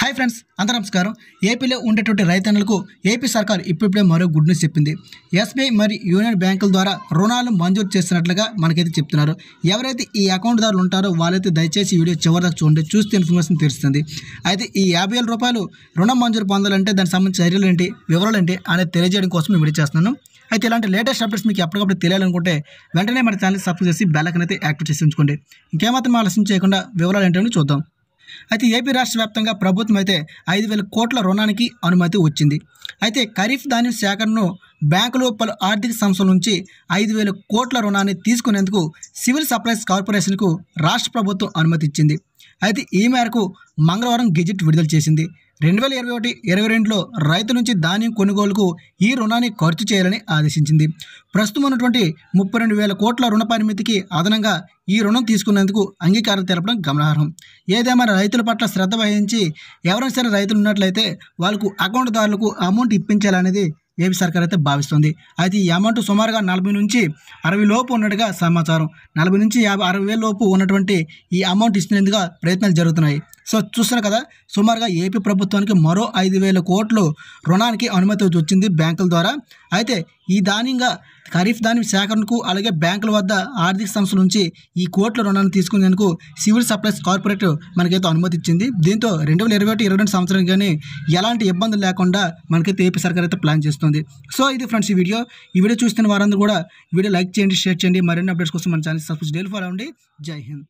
hi friends అందరూ నమస్కారం ఏపీలో ఉండేటువంటి రైతన్నలకు ఏపీ సర్కార్ ఇప్పుడిప్పుడే మరో గుడ్ న్యూస్ చెప్పింది ఎస్బీఐ మరియు యూనియన్ బ్యాంకుల ద్వారా రుణాలు మంజూరు చేస్తున్నట్లుగా మనకైతే చెప్తున్నారు ఎవరైతే ఈ అకౌంట్ దారులు ఉంటారో వాళ్ళైతే దయచేసి వీడియో చివరిదాకా చూడండి చూస్తే ఇన్ఫర్మేషన్ తెలుస్తుంది అయితే ఈ యాభై వేల రూపాయలు రుణం మంజూరు పొందాలంటే దానికి సంబంధించిన చర్యలు ఏంటి వివరాలు ఏంటి అనేది తెలియజేయడం కోసం వీడియో చేస్తున్నాను అయితే ఇలాంటి లేటెస్ట్ అప్డేట్స్ మీకు ఎప్పటికప్పుడు తెలియాలనుకుంటే వెంటనే మన ఛానల్ సబ్స్క్రైబ్ చేసి బెల్ అయితే యాక్టివ్ చేసి ఉంచుకోండి ఇంకేమాత్రం ఆలస్యం చేయకుండా వివరాలు ఏంటని చూద్దాం అయితే ఏపీ రాష్ట్ర వ్యాప్తంగా ప్రభుత్వం అయితే ఐదు వేల కోట్ల రుణానికి అనుమతి వచ్చింది అయితే ఖరీఫ్ ధాన్యం సేకరణను బ్యాంకులు పలు ఆర్థిక సంస్థల నుంచి ఐదు వేల కోట్ల రుణాన్ని తీసుకునేందుకు సివిల్ సప్లైస్ కార్పొరేషన్కు రాష్ట్ర ప్రభుత్వం అనుమతి ఇచ్చింది అయితే ఈ మేరకు మంగళవారం గెజిట్ విడుదల చేసింది రెండు వేల ఇరవై ఒకటి ఇరవై రెండులో రైతు నుంచి ధాన్యం కొనుగోలుకు ఈ రుణాన్ని ఖర్చు చేయాలని ఆదేశించింది ప్రస్తుతం ఉన్నటువంటి ముప్పై రెండు వేల కోట్ల రుణ పరిమితికి అదనంగా ఈ రుణం తీసుకున్నందుకు అంగీకారం తెలపడం గమనార్హం ఏదేమైనా రైతుల పట్ల శ్రద్ధ వహించి ఎవరైనా సరే రైతులు ఉన్నట్లయితే వాళ్ళకు అకౌంట్దారులకు అమౌంట్ ఇప్పించాలనేది ఏపీ సర్కార్ అయితే భావిస్తుంది అయితే ఈ అమౌంట్ సుమారుగా నలభై నుంచి అరవై లోపు ఉన్నట్టుగా సమాచారం నలభై నుంచి యాభై అరవై వేల లోపు ఉన్నటువంటి ఈ అమౌంట్ ఇస్తున్నందుగా ప్రయత్నాలు జరుగుతున్నాయి సో చూస్తున్నారు కదా సుమారుగా ఏపీ ప్రభుత్వానికి మరో ఐదు వేల కోట్లు రుణానికి అనుమతి వచ్చింది బ్యాంకుల ద్వారా అయితే ఈ దానిగా ఖరీఫ్ దాని సేకరణకు అలాగే బ్యాంకుల వద్ద ఆర్థిక సంస్థల నుంచి ఈ కోట్ల రుణాన్ని తీసుకునేందుకు సివిల్ సప్లైస్ కార్పొరేట్ మనకైతే అనుమతి ఇచ్చింది దీంతో రెండు వేల ఇరవై ఒకటి ఇరవై రెండు సంవత్సరం కానీ ఎలాంటి ఇబ్బందులు లేకుండా మనకైతే ఏపీ సర్కార్ అయితే ప్లాన్ చేస్తుంది సో ఇది ఫ్రెండ్స్ ఈ వీడియో ఈ వీడియో చూస్తున్న వారందరూ కూడా వీడియో లైక్ చేయండి షేర్ చేయండి మరిన్ని అప్డేట్స్ కోసం మన ఛానల్ సబ్స్క్రైబ్ డైలీ ఫాలో అవ్వండి జై హింద్